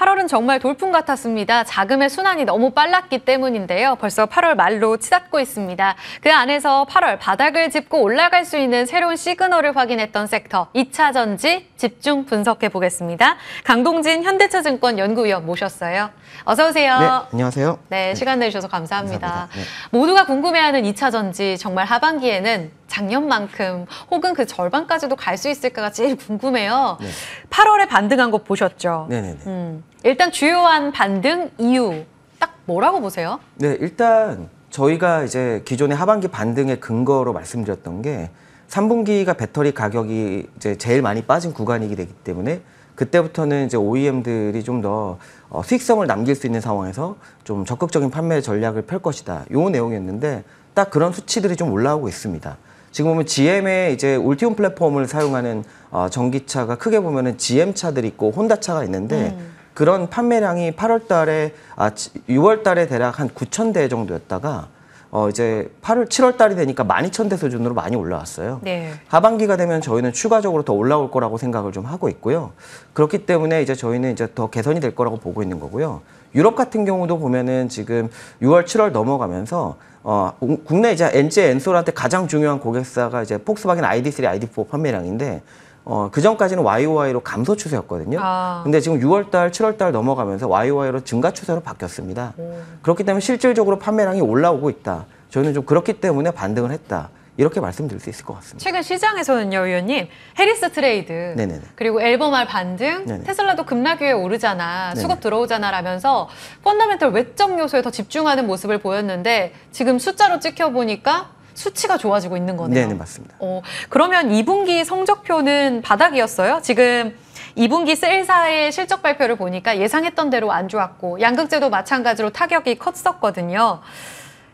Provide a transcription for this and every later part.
8월은 정말 돌풍 같았습니다. 자금의 순환이 너무 빨랐기 때문인데요. 벌써 8월 말로 치닫고 있습니다. 그 안에서 8월 바닥을 짚고 올라갈 수 있는 새로운 시그널을 확인했던 섹터 2차 전지 집중 분석해 보겠습니다. 강동진 현대차증권 연구위원 모셨어요. 어서 오세요. 네, 안녕하세요. 네, 시간 네. 내주셔서 감사합니다. 감사합니다. 네. 모두가 궁금해하는 2차 전지 정말 하반기에는 작년만큼 혹은 그 절반까지도 갈 수 있을까가 제일 궁금해요. 네. 8월에 반등한 거 보셨죠? 네네네. 음, 일단 주요한 반등 이유 딱 뭐라고 보세요? 네, 일단 저희가 이제 기존의 하반기 반등의 근거로 말씀드렸던 게 3분기가 배터리 가격이 이제 제일 많이 빠진 구간이기 되기 때문에 그때부터는 이제 OEM들이 좀 더 어, 수익성을 남길 수 있는 상황에서 좀 적극적인 판매 전략을 펼 것이다. 요 내용이었는데 딱 그런 수치들이 좀 올라오고 있습니다. 지금 보면 GM의 이제 울티온 플랫폼을 사용하는 어, 전기차가 크게 보면은 GM 차들 있고 혼다 차가 있는데 음. 그런 판매량이 8월 달에 아 6월 달에 대략 한 9천 대 정도였다가 어 이제 8월 7월 달이 되니까 12,000대 수준으로 많이 올라왔어요. 네. 하반기가 되면 저희는 추가적으로 더 올라올 거라고 생각을 좀 하고 있고요. 그렇기 때문에 이제 저희는 이제 더 개선이 될 거라고 보고 있는 거고요. 유럽 같은 경우도 보면은 지금 6월, 7월 넘어가면서 어, 국내 이제 엔젤 엔솔한테 가장 중요한 고객사가 이제 폭스바겐 ID3, ID4 판매량인데 어, 그 전까지는 YOY로 감소 추세였거든요. 아. 근데 지금 6월달, 7월달 넘어가면서 YOY로 증가 추세로 바뀌었습니다. 음. 그렇기 때문에 실질적으로 판매량이 올라오고 있다. 저희는 좀 그렇기 때문에 반등을 했다. 이렇게 말씀드릴 수 있을 것 같습니다. 최근 시장에서는요, 위원님 해리스 트레이드 네네네. 그리고 앨범알 반등, 네네. 테슬라도 급락에 위 오르잖아, 네네. 수급 들어오잖아라면서 펀더멘털 외적 요소에 더 집중하는 모습을 보였는데 지금 숫자로 찍혀 보니까 수치가 좋아지고 있는 거네요. 네, 맞습니다. 어, 그러면 2분기 성적표는 바닥이었어요. 지금 2분기 셀사의 실적 발표를 보니까 예상했던 대로 안 좋았고 양극재도 마찬가지로 타격이 컸었거든요.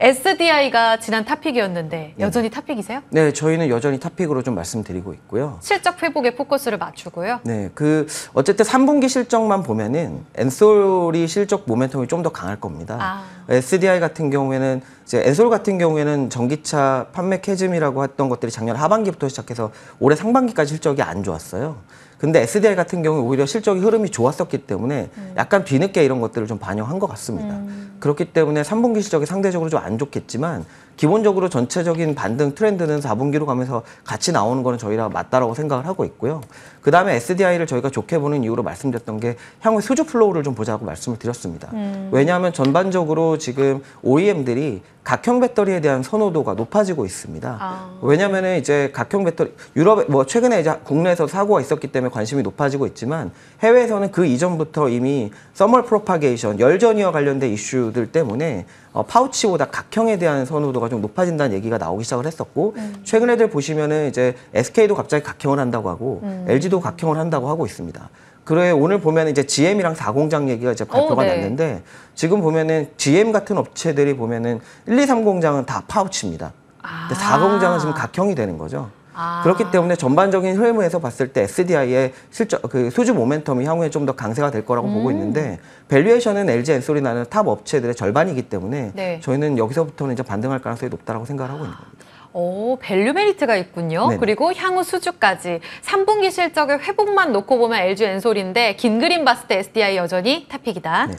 SDI가 지난 탑픽이었는데 네. 여전히 탑픽이세요? 네, 저희는 여전히 탑픽으로 좀 말씀드리고 있고요. 실적 회복에 포커스를 맞추고요. 네, 그 어쨌든 3분기 실적만 보면은 엔솔이 실적 모멘텀이 좀 더 강할 겁니다. 아. SDI 같은 경우에는 이제 엔솔 같은 경우에는 전기차 판매 캐즘이라고 했던 것들이 작년 하반기부터 시작해서 올해 상반기까지 실적이 안 좋았어요. 근데 SDI 같은 경우 오히려 실적이 흐름이 좋았었기 때문에 음. 약간 뒤늦게 이런 것들을 좀 반영한 것 같습니다. 음. 그렇기 때문에 3분기 실적이 상대적으로 좀 안 좋겠지만 기본적으로 전체적인 반등 트렌드는 4분기로 가면서 같이 나오는 거는 저희랑 맞다라고 생각을 하고 있고요. 그 다음에 SDI를 저희가 좋게 보는 이유로 말씀드렸던 게 향후 수주 플로우를 좀 보자고 말씀을 드렸습니다. 음. 왜냐하면 전반적으로 지금 OEM들이 각형 배터리에 대한 선호도가 높아지고 있습니다. 아. 왜냐면은 하 이제 각형 배터리 유럽 뭐 최근에 이제 국내에서 사고가 있었기 때문에 관심이 높아지고 있지만 해외에서는 그 이전부터 이미 서멀 프로파게이션 열전이와 관련된 이슈들 때문에 어, 파우치보다 각형에 대한 선호도가 좀 높아진다는 얘기가 나오기 시작을 했었고 음. 최근에들 보시면은 이제 SK도 갑자기 각형을 한다고 하고 음. LG도 각형을 한다고 하고 있습니다. 그래 오늘 보면 이제 GM이랑 다공장 얘기가 이제 발표가 오, 어, 네. 났는데 지금 보면은 GM 같은 업체들이 보면은 1, 2, 3 공장은 다 파우치입니다. 아. 4 공장은 지금 각형이 되는 거죠. 아. 그렇기 때문에 전반적인 흐름에서 봤을 때 SDI의 실적 그 수주 모멘텀이 향후에 좀 더 강세가 될 거라고 음. 보고 있는데 밸류에이션은 LG 엔솔이 나는 탑 업체들의 절반이기 때문에 네. 저희는 여기서부터는 이제 반등할 가능성이 높다라고 생각을 하고 있는 겁니다. 오, 밸류 메리트가 있군요. 네네. 그리고 향후 수주까지 3분기 실적의 회복만 놓고 보면 LG 엔솔인데 긴 그림 봤을 때 SDI 여전히 탑픽이다. 네.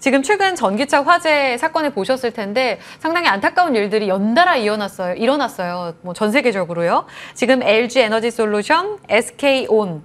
지금 최근 전기차 화재 사건을 보셨을 텐데 상당히 안타까운 일들이 연달아 일어났어요. 일어났어요. 뭐 뭐전 세계적으로요. 지금 LG 에너지 솔루션, SK 온,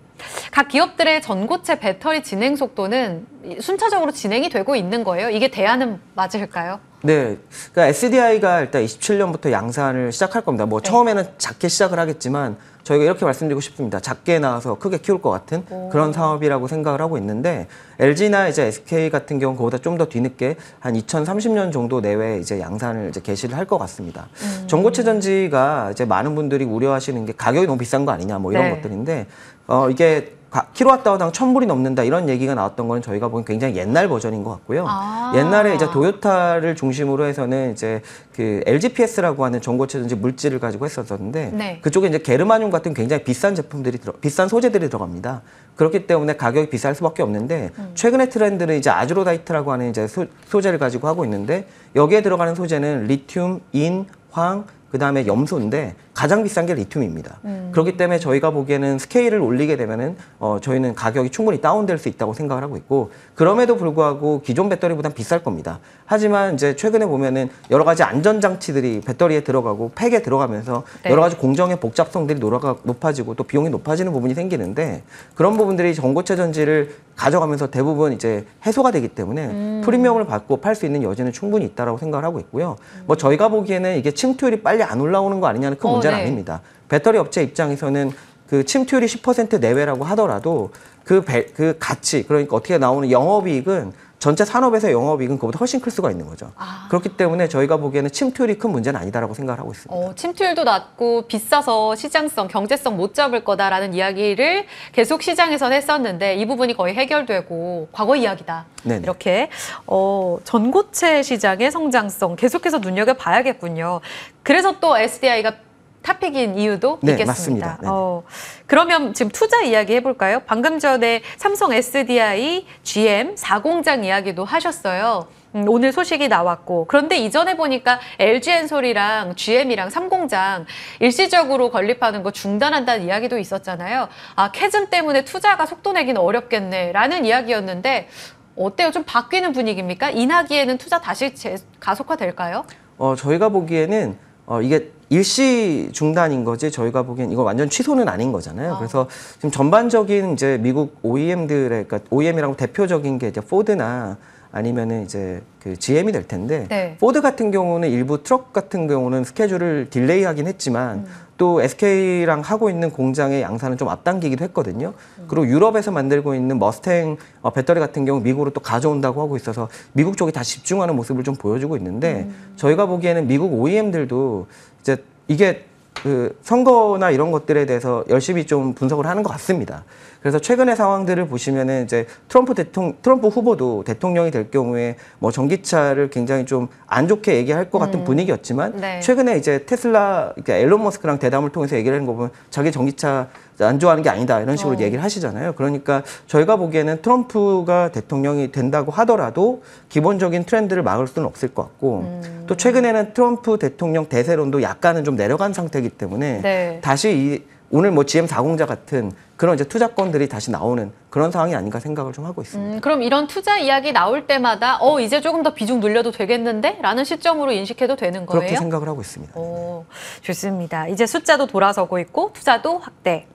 각 기업들의 전고체 배터리 진행 속도는 순차적으로 진행이 되고 있는 거예요. 이게 대안은 맞을까요? 네. 그러니까 SDI가 일단 27년부터 양산을 시작할 겁니다. 뭐 네. 처음에는 작게 시작을 하겠지만 저희가 이렇게 말씀드리고 싶습니다. 작게 나와서 크게 키울 것 같은 오. 그런 사업이라고 생각을 하고 있는데 LG나 이제 SK 같은 경우 그보다 좀 더 뒤늦게 한 2030년 정도 내외에 이제 양산을 이제 개시를 할 것 같습니다. 음. 전고체 전지가 이제 많은 분들이 우려하시는 게 가격이 너무 비싼 거 아니냐 뭐 이런 네. 것들인데 어 이게 킬로와트당 1000불이 넘는다 이런 얘기가 나왔던 건 저희가 보기 굉장히 옛날 버전인 것 같고요. 아 옛날에 이제 도요타를 중심으로 해서는 이제 그 LGPS라고 하는 전고체전지 물질을 가지고 했었었는데 네. 그쪽에 이제 게르마늄 같은 굉장히 비싼 제품들이 들어, 비싼 소재들이 들어갑니다. 그렇기 때문에 가격이 비쌀 수밖에 없는데 음. 최근의 트렌드는 이제 아즈로다이트라고 하는 이제 소, 소재를 가지고 하고 있는데 여기에 들어가는 소재는 리튬, 인, 황, 그 다음에 염소인데 가장 비싼 게 리튬입니다. 음. 그렇기 때문에 저희가 보기에는 스케일을 올리게 되면은 어, 저희는 가격이 충분히 다운될 수 있다고 생각을 하고 있고 그럼에도 불구하고 기존 배터리보단 비쌀 겁니다. 하지만 이제 최근에 보면은 여러 가지 안전 장치들이 배터리에 들어가고 팩에 들어가면서 네. 여러 가지 공정의 복잡성들이 노라가, 높아지고 또 비용이 높아지는 부분이 생기는데 그런 부분들이 전고체 전지를 가져가면서 대부분 이제 해소가 되기 때문에 음. 프리미엄을 받고 팔 수 있는 여지는 충분히 있다라고 생각을 하고 있고요. 뭐 음. 뭐 저희가 보기에는 이게 침투율이 빨리 안 올라오는 거 아니냐는 큰 어, 문제는 네. 아닙니다. 배터리 업체 입장에서는 그 침투율이 10% 내외라고 하더라도 그, 배, 그 가치, 그러니까 어떻게 나오는 영업이익은 전체 산업에서 영업이익은 그보다 훨씬 클 수가 있는 거죠. 아. 그렇기 때문에 저희가 보기에는 침투율이 큰 문제는 아니다라고 생각을 하고 있습니다. 어, 침투율도 낮고 비싸서 시장성, 경제성 못 잡을 거다라는 이야기를 계속 시장에서 했었는데 이 부분이 거의 해결되고 과거 이야기다. 네네. 이렇게 어, 전고체 시장의 성장성 계속해서 눈여겨봐야겠군요. 그래서 또 SDI가 탑픽인 이유도 네, 있겠습니다. 네, 네. 어, 그러면 지금 투자 이야기 해볼까요? 방금 전에 삼성 SDI, GM, 4공장 이야기도 하셨어요. 음, 오늘 소식이 나왔고 그런데 이전에 보니까 LG엔솔이랑 GM이랑 삼공장 일시적으로 건립하는 거 중단한다는 이야기도 있었잖아요. 아 캐즘 때문에 투자가 속도 내기는 어렵겠네라는 이야기였는데 어때요? 좀 바뀌는 분위기입니까? 이나기에는 투자 다시 재, 가속화될까요? 어 저희가 보기에는 어, 이게 일시 중단인 거지 저희가 보기엔 이거 완전 취소는 아닌 거잖아요. 아. 그래서 지금 전반적인 이제 미국 OEM들의 그러니까 OEM이라고 대표적인 게 이제 포드나 아니면은 이제 그 GM이 될 텐데 네. 포드 같은 경우는 일부 트럭 같은 경우는 스케줄을 딜레이하긴 했지만 음. 또 SK랑 하고 있는 공장의 양산은 좀 앞당기기도 했거든요. 그리고 유럽에서 만들고 있는 머스탱 어, 배터리 같은 경우 미국으로 또 가져온다고 하고 있어서 미국 쪽이 다 집중하는 모습을 좀 보여주고 있는데 음. 저희가 보기에는 미국 OEM들도 이제 이게 그 선거나 이런 것들에 대해서 열심히 좀 분석을 하는 것 같습니다. 그래서 최근의 상황들을 보시면은 이제 트럼프 대통령, 트럼프 후보도 대통령이 될 경우에 뭐 전기차를 굉장히 좀 안 좋게 얘기할 것 같은 음. 분위기였지만 네. 최근에 이제 테슬라, 그러니까 앨런 머스크랑 대담을 통해서 얘기를 하는 거 보면 자기 전기차 안 좋아하는 게 아니다 이런 식으로 어. 얘기를 하시잖아요. 그러니까 저희가 보기에는 트럼프가 대통령이 된다고 하더라도 기본적인 트렌드를 막을 수는 없을 것 같고 음. 또 최근에는 트럼프 대통령 대세론도 약간은 좀 내려간 상태이기 때문에 네. 다시 이 오늘 뭐 GM 4공자 같은 그런 이제 투자권들이 다시 나오는 그런 상황이 아닌가 생각을 좀 하고 음, 있습니다. 음, 그럼 이런 투자 이야기 나올 때마다 어 이제 조금 더 비중 늘려도 되겠는데? 라는 시점으로 인식해도 되는 거예요? 그렇게 생각을 하고 있습니다. 오, 좋습니다. 이제 숫자도 돌아서고 있고 투자도 확대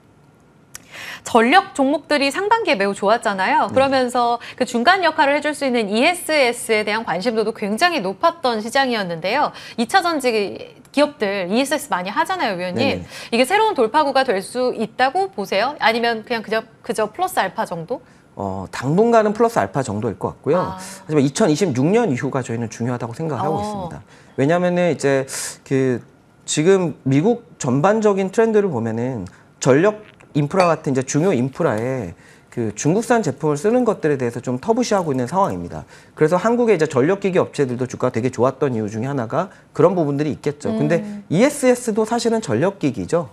전력 종목들이 상반기에 매우 좋았잖아요. 네. 그러면서 그 중간 역할을 해줄 수 있는 ESS에 대한 관심도도 굉장히 높았던 시장이었는데요. 2차 전지 기업들 ESS 많이 하잖아요, 위원님. 네네. 이게 새로운 돌파구가 될 수 있다고 보세요? 아니면 그냥 그저, 그저 플러스 알파 정도? 어, 당분간은 플러스 알파 정도일 것 같고요. 아. 하지만 2026년 이후가 저희는 중요하다고 생각하고 어. 있습니다. 왜냐하면 이제 그 지금 미국 전반적인 트렌드를 보면은 전력 인프라 같은 이제 중요 인프라에 그 중국산 제품을 쓰는 것들에 대해서 좀 터부시하고 있는 상황입니다. 그래서 한국의 이제 전력기기 업체들도 주가가 되게 좋았던 이유 중에 하나가 그런 부분들이 있겠죠. 근데 음. ESS도 사실은 전력기기죠.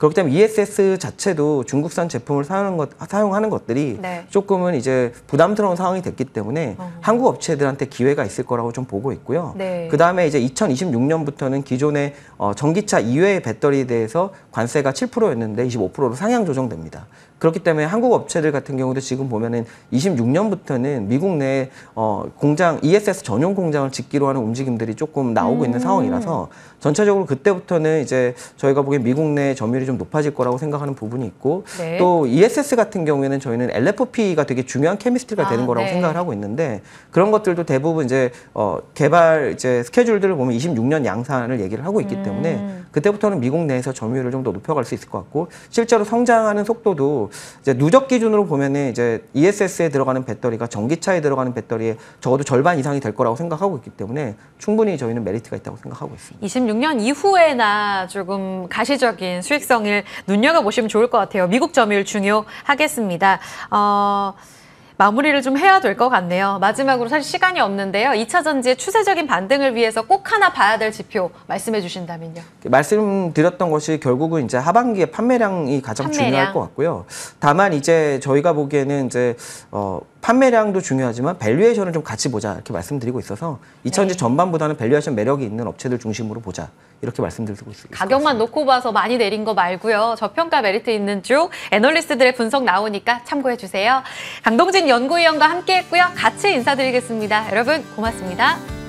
그렇기 때문에 ESS 자체도 중국산 제품을 사용하는, 것, 사용하는 것들이 네. 조금은 이제 부담스러운 상황이 됐기 때문에 어. 한국 업체들한테 기회가 있을 거라고 좀 보고 있고요. 네. 그 다음에 이제 2026년부터는 기존의 어, 전기차 이외의 배터리에 대해서 관세가 7%였는데 25%로 상향 조정됩니다. 그렇기 때문에 한국 업체들 같은 경우도 지금 보면은 26년부터는 미국 내 어, 공장 ESS 전용 공장을 짓기로 하는 움직임들이 조금 나오고 음. 있는 상황이라서 전체적으로 그때부터는 이제 저희가 보기엔 미국 내 점유율이 좀 높아질 거라고 생각하는 부분이 있고 네. 또 ESS 같은 경우에는 저희는 LFP가 되게 중요한 케미스트리가 아, 되는 거라고 네. 생각을 하고 있는데 그런 것들도 대부분 이제 어, 개발 이제 스케줄들을 보면 26년 양산을 얘기를 하고 있기 음. 때문에 그때부터는 미국 내에서 점유율을 좀 더 높여갈 수 있을 것 같고 실제로 성장하는 속도도 이제 누적 기준으로 보면은 이제 ESS에 들어가는 배터리가 전기차에 들어가는 배터리의 적어도 절반 이상이 될 거라고 생각하고 있기 때문에 충분히 저희는 메리트가 있다고 생각하고 있습니다. 26년 이후에나 조금 가시적인 수익성을 눈여겨보시면 좋을 것 같아요. 미국 점유율 중요하겠습니다. 어... 마무리를 좀 해야 될 것 같네요. 마지막으로 사실 시간이 없는데요. 2차 전지의 추세적인 반등을 위해서 꼭 하나 봐야 될 지표 말씀해 주신다면요. 그 말씀드렸던 것이 결국은 이제 하반기에 판매량이 가장 판매량. 중요할 것 같고요. 다만 이제 저희가 보기에는 이제 어, 판매량도 중요하지만 밸류에이션을 좀 같이 보자 이렇게 말씀드리고 있어서 2천지 네. 전반보다는 밸류에이션 매력이 있는 업체들 중심으로 보자 이렇게 말씀드리고 있습니다. 가격만 놓고 봐서 많이 내린 거 말고요. 저평가 메리트 있는 쭉 애널리스트들의 분석 나오니까 참고해 주세요. 강동진 연구위원과 함께했고요. 같이 인사드리겠습니다. 여러분 고맙습니다.